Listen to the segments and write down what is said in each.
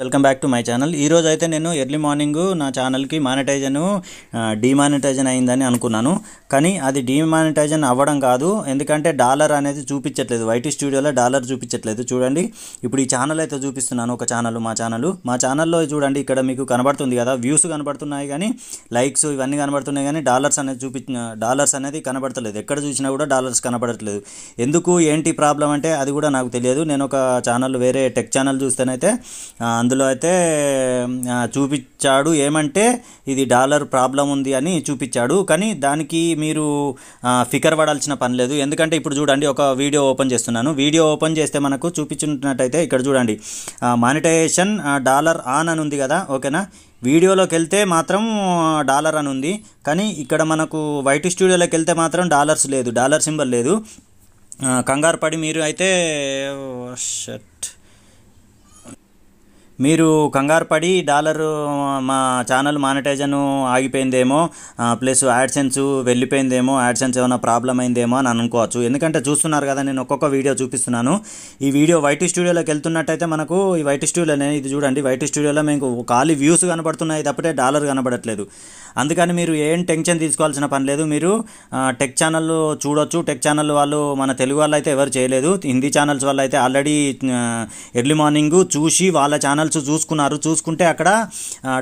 welcome back to my channel ఈరోజు అయితే నేను ఎర్లీ మార్నింగ్ నా ఛానల్కి మానిటైజన్ డిమానిటైజన్ అయిందని అనుకున్నాను కానీ అది డిమానిటైజన్ అవ్వడం కాదు ఎందుకంటే డాలర్ అనేది చూపించట్లేదు వైటీ స్టూడియోలో డాలర్ చూపించట్లేదు చూడండి ఇప్పుడు ఈ ఛానల్ అయితే చూపిస్తున్నాను ఒక ఛానల్ మా ఛానల్ మా ఛానల్లో చూడండి ఇక్కడ మీకు కనబడుతుంది కదా వ్యూస్ కనబడుతున్నాయి కానీ లైక్స్ ఇవన్నీ కనబడుతున్నాయి కానీ డాలర్స్ అనేది చూపి డాలర్స్ అనేది కనబడతలేదు ఎక్కడ చూసినా కూడా డాలర్స్ కనబడట్లేదు ఎందుకు ఏంటి ప్రాబ్లం అంటే అది కూడా నాకు తెలియదు నేను ఒక ఛానల్ వేరే టెక్ ఛానల్ చూస్తేనైతే అందులో అయితే చూపించాడు ఏమంటే ఇది డాలర్ ప్రాబ్లం ఉంది అని చూపించాడు కానీ దానికి మీరు ఫికర్ పడాల్సిన పని లేదు ఎందుకంటే ఇప్పుడు చూడండి ఒక వీడియో ఓపెన్ చేస్తున్నాను వీడియో ఓపెన్ చేస్తే మనకు చూపించున్నట్టయితే ఇక్కడ చూడండి మానిటైజేషన్ డాలర్ ఆన్ అని ఉంది కదా ఓకేనా వీడియోలోకి వెళ్తే మాత్రం డాలర్ అని ఉంది కానీ ఇక్కడ మనకు వైట్ స్టూడియోలోకి వెళ్తే మాత్రం డాలర్స్ లేదు డాలర్ సింబల్ లేదు కంగారు పడి మీరు అయితే షర్ట్ మీరు కంగారు పడి డాలరు మా ఛానల్ మానిటైజను ఆగిపోయిందేమో ప్లస్ యాడ్సెన్స్ వెళ్ళిపోయిందేమో యాడ్సెన్స్ ఏమైనా ప్రాబ్లం అయిందేమో అని అనుకోవచ్చు ఎందుకంటే చూస్తున్నారు కదా నేను ఒక్కొక్క వీడియో చూపిస్తున్నాను ఈ వీడియో వైట్ స్టూడియోలోకి వెళ్తున్నట్టయితే మనకు ఈ వైట్ స్టూడియోనే ఇది చూడండి వైట్ స్టూడియోలో మీకు ఖాళీ వ్యూస్ కనబడుతున్నాయి తప్పితే డాలర్ కనబడట్లేదు అందుకని మీరు ఏం టెన్షన్ తీసుకోవాల్సిన పని లేదు మీరు టెక్ ఛానల్ చూడొచ్చు టెక్ ఛానల్ వాళ్ళు మన తెలుగు వాళ్ళు అయితే ఎవరు చేయలేదు హిందీ ఛానల్స్ వాళ్ళు అయితే ఆల్రెడీ ఎర్లీ మార్నింగ్ చూసి వాళ్ళ ఛానల్స్ చూసుకున్నారు చూసుకుంటే అక్కడ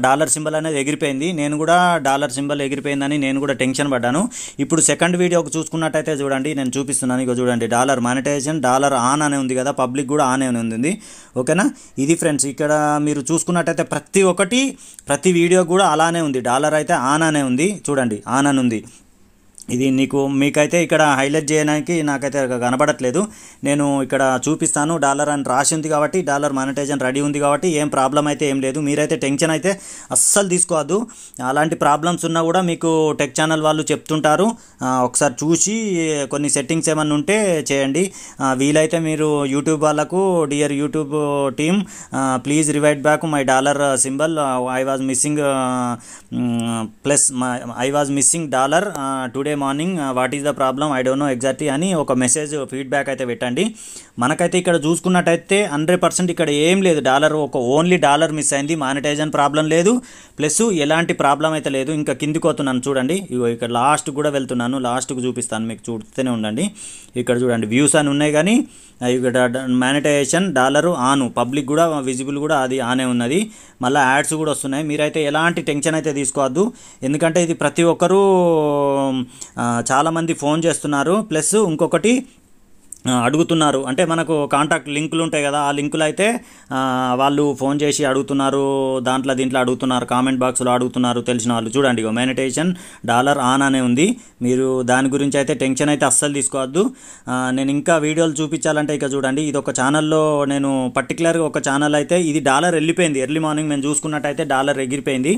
డాలర్ సింబల్ అనేది ఎగిరిపోయింది నేను కూడా డాలర్ సింబల్ ఎగిరిపోయిందని నేను కూడా టెన్షన్ పడ్డాను ఇప్పుడు సెకండ్ వీడియోకి చూసుకున్నట్టయితే చూడండి నేను చూపిస్తున్నాను ఇక చూడండి డాలర్ మానిటైజేషన్ డాలర్ ఆన్ అనే ఉంది కదా పబ్లిక్ కూడా ఆన్ అని ఉంది ఓకేనా ఇది ఫ్రెండ్స్ ఇక్కడ మీరు చూసుకున్నట్టయితే ప్రతి ఒక్కటి ప్రతి వీడియో కూడా అలానే ఉంది డాలర్ అయితే ఆననే ఉంది చూడండి ఆన్ అని ఉంది ఇది నీకు మీకైతే ఇక్కడ హైలైట్ చేయడానికి నాకైతే కనబడట్లేదు నేను ఇక్కడ చూపిస్తాను డాలర్ అని రాసి ఉంది కాబట్టి డాలర్ మానిటైజన్ రెడీ ఉంది కాబట్టి ఏం ప్రాబ్లం అయితే ఏం లేదు మీరైతే టెన్షన్ అయితే అస్సలు తీసుకోవద్దు అలాంటి ప్రాబ్లమ్స్ ఉన్నా కూడా మీకు టెక్ ఛానల్ వాళ్ళు చెప్తుంటారు ఒకసారి చూసి కొన్ని సెట్టింగ్స్ ఏమన్నా ఉంటే చేయండి వీలైతే మీరు యూట్యూబ్ వాళ్ళకు dear YouTube team please revive back my dollar symbol I was missing plus I was missing dollar today morning what is the problem I don't know exactly అని ఒక మెసేజ్ ఫీడ్బ్యాక్ అయితే పెట్టండి మనకైతే ఇక్కడ చూసుకున్నట్టయితే హండ్రెడ్ పర్సెంట్ ఇక్కడ ఏం లేదు డాలర్ ఒక ఓన్లీ డాలర్ మిస్ అయింది మానిటైజన్ ప్రాబ్లం లేదు ప్లస్ ఎలాంటి ప్రాబ్లం అయితే లేదు ఇంకా కిందికి వస్తున్నాను చూడండి ఇక్కడ లాస్ట్ కూడా వెళ్తున్నాను లాస్ట్కి చూపిస్తాను మీకు చూస్తూనే ఉండండి ఇక్కడ చూడండి వ్యూస్ అని ఉన్నాయి కానీ ఇక్కడ మానిటైజేషన్ డాలరు ఆను పబ్లిక్ కూడా విజిబుల్ కూడా అది ఆనే ఉన్నది మళ్ళీ యాడ్స్ కూడా వస్తున్నాయి మీరైతే ఎలాంటి టెన్షన్ అయితే తీసుకోవద్దు ఎందుకంటే ఇది ప్రతి ఒక్కరూ చాలామంది ఫోన్ చేస్తున్నారు ప్లస్ ఇంకొకటి అడుగుతున్నారు అంటే మనకు కాంటాక్ట్ లింకులు ఉంటాయి కదా ఆ లింకులు అయితే వాళ్ళు ఫోన్ చేసి అడుగుతున్నారు దాంట్లో దీంట్లో అడుగుతున్నారు కామెంట్ బాక్స్లో అడుగుతున్నారు తెలిసిన వాళ్ళు చూడండి ఇక మెనిటేషన్ డాలర్ ఆన్ అనే ఉంది మీరు దాని గురించి అయితే టెన్షన్ అయితే అస్సలు తీసుకోవద్దు నేను ఇంకా వీడియోలు చూపించాలంటే ఇక చూడండి ఇది ఒక ఛానల్లో నేను పర్టికులర్గా ఒక ఛానల్ అయితే ఇది డాలర్ వెళ్ళిపోయింది ఎర్లీ మార్నింగ్ మేము చూసుకున్నట్టయితే డాలర్ ఎగిరిపోయింది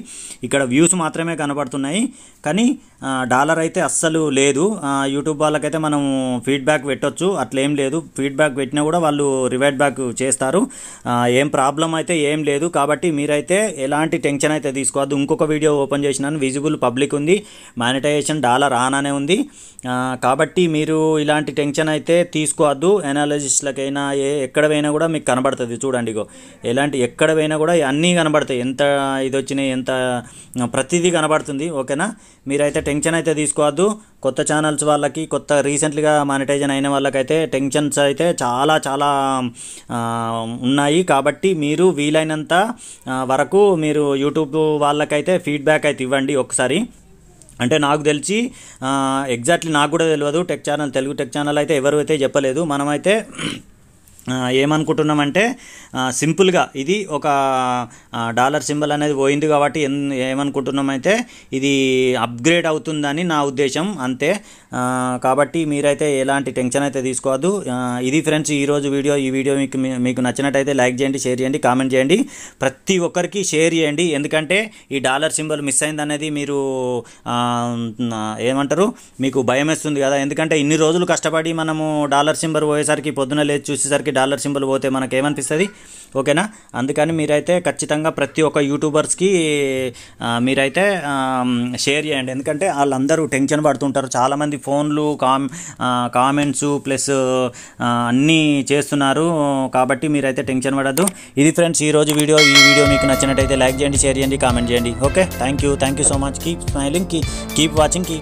ఇక్కడ వ్యూస్ మాత్రమే కనబడుతున్నాయి కానీ డాలర్ అయితే అస్సలు లేదు యూట్యూబ్ వాళ్ళకైతే మనం ఫీడ్బ్యాక్ పెట్టొచ్చు అట్లేం లేదు ఫీడ్బ్యాక్ పెట్టినా కూడా వాళ్ళు రివైడ్ బ్యాక్ చేస్తారు ఏం ప్రాబ్లం అయితే ఏం లేదు కాబట్టి మీరైతే ఎలాంటి టెన్షన్ అయితే తీసుకోవద్దు ఇంకొక వీడియో ఓపెన్ చేసినాను విజిబుల్ పబ్లిక్ ఉంది మానిటైజేషన్ డాలర్ అనే ఉంది కాబట్టి మీరు ఇలాంటి టెన్షన్ అయితే తీసుకోవద్దు ఎనాలజిస్ట్లకైనా ఏ ఎక్కడ పోయినా కూడా మీకు కనబడుతుంది చూడండి ఇగో ఎలాంటి ఎక్కడ పోయినా కూడా అన్నీ కనబడతాయి ఎంత ఇది వచ్చినాయి ఎంత ప్రతిదీ కనబడుతుంది ఓకేనా మీరైతే టెన్షన్ అయితే తీసుకోవద్దు కొత్త ఛానల్స్ వాళ్ళకి కొత్త రీసెంట్లీగా మానిటైజన్ అయిన వాళ్ళకైతే టెన్షన్స్ అయితే చాలా చాలా ఉన్నాయి కాబట్టి మీరు వీలైనంత వరకు మీరు యూట్యూబ్ వాళ్ళకైతే ఫీడ్బ్యాక్ అయితే ఇవ్వండి ఒకసారి అంటే నాకు తెలిసి ఎగ్జాక్ట్లీ నాకు కూడా తెలియదు tech channel Telugu tech channel అయితే ఎవరు అయితే చెప్పలేదు మనమైతే ఏమనుకుంటున్నామంటే సింపుల్గా ఇది ఒక డాలర్ సింబల్ అనేది పోయింది కాబట్టి ఏమనుకుంటున్నామైతే ఇది అప్గ్రేడ్ అవుతుందని నా ఉద్దేశం అంతే కాబట్టి మీరైతే ఎలాంటి టెన్షన్ అయితే తీసుకోవద్దు ఇది ఫ్రెండ్స్ ఈరోజు వీడియో ఈ వీడియో మీకు మీకు నచ్చినట్టయితే లైక్ చేయండి షేర్ చేయండి కామెంట్ చేయండి ప్రతి ఒక్కరికి షేర్ చేయండి ఎందుకంటే ఈ డాలర్ సింబల్ మిస్ అయింది అనేది మీరు ఏమంటారు మీకు భయం వేస్తుంది కదా ఎందుకంటే ఇన్ని రోజులు కష్టపడి మనము డాలర్ సింబల్ పోయేసరికి పొద్దున లేచి చూసేసరికి డాలర్ సింబల్ పోతే మనకు ఏమనిపిస్తుంది ఓకేనా అందుకని మీరైతే ఖచ్చితంగా ప్రతి ఒక్క యూట్యూబర్స్కి మీరైతే షేర్ చేయండి ఎందుకంటే వాళ్ళందరూ టెన్షన్ పడుతుంటారు చాలామంది ఫోన్లు కామ్ కామెంట్స్ ప్లస్ అన్నీ చేస్తున్నారు కాబట్టి మీరైతే టెన్షన్ పడద్దు ఇది ఫ్రెండ్స్ ఈరోజు వీడియో ఈ వీడియో మీకు నచ్చినట్టయితే లైక్ చేయండి షేర్ చేయండి కామెంట్ చేయండి okay thank you thank you so much keep smiling keep watching